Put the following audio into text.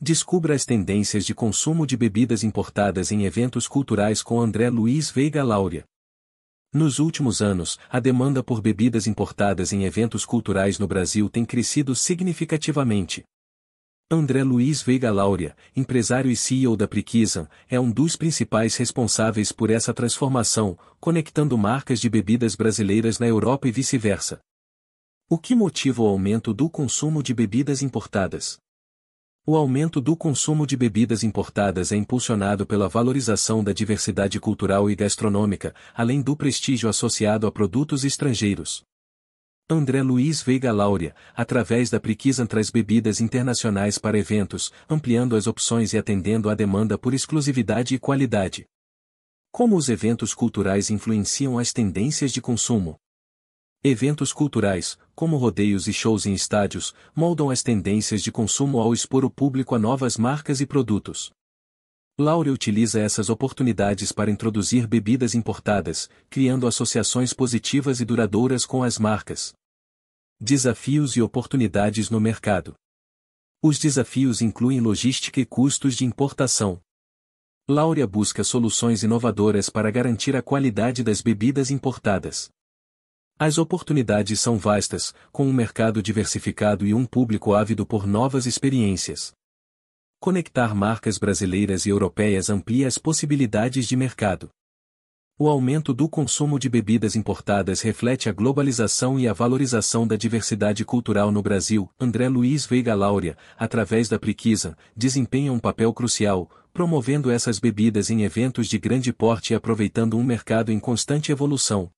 Descubra as tendências de consumo de bebidas importadas em eventos culturais com André Luiz Veiga Laura. Nos últimos anos, a demanda por bebidas importadas em eventos culturais no Brasil tem crescido significativamente. André Luiz Veiga Laura, empresário e CEO da Priquisa, é um dos principais responsáveis por essa transformação, conectando marcas de bebidas brasileiras na Europa e vice-versa. O que motiva o aumento do consumo de bebidas importadas? O aumento do consumo de bebidas importadas é impulsionado pela valorização da diversidade cultural e gastronômica, além do prestígio associado a produtos estrangeiros. André Luiz Veiga Láurea, através da Priquisan traz bebidas internacionais para eventos, ampliando as opções e atendendo à demanda por exclusividade e qualidade. Como os eventos culturais influenciam as tendências de consumo? Eventos culturais, como rodeios e shows em estádios, moldam as tendências de consumo ao expor o público a novas marcas e produtos. Laure utiliza essas oportunidades para introduzir bebidas importadas, criando associações positivas e duradouras com as marcas. Desafios e oportunidades no mercado. Os desafios incluem logística e custos de importação. Laurea busca soluções inovadoras para garantir a qualidade das bebidas importadas. As oportunidades são vastas, com um mercado diversificado e um público ávido por novas experiências. Conectar marcas brasileiras e europeias amplia as possibilidades de mercado. O aumento do consumo de bebidas importadas reflete a globalização e a valorização da diversidade cultural no Brasil. André Luiz Veiga Láurea, através da Priquisa, desempenha um papel crucial, promovendo essas bebidas em eventos de grande porte e aproveitando um mercado em constante evolução,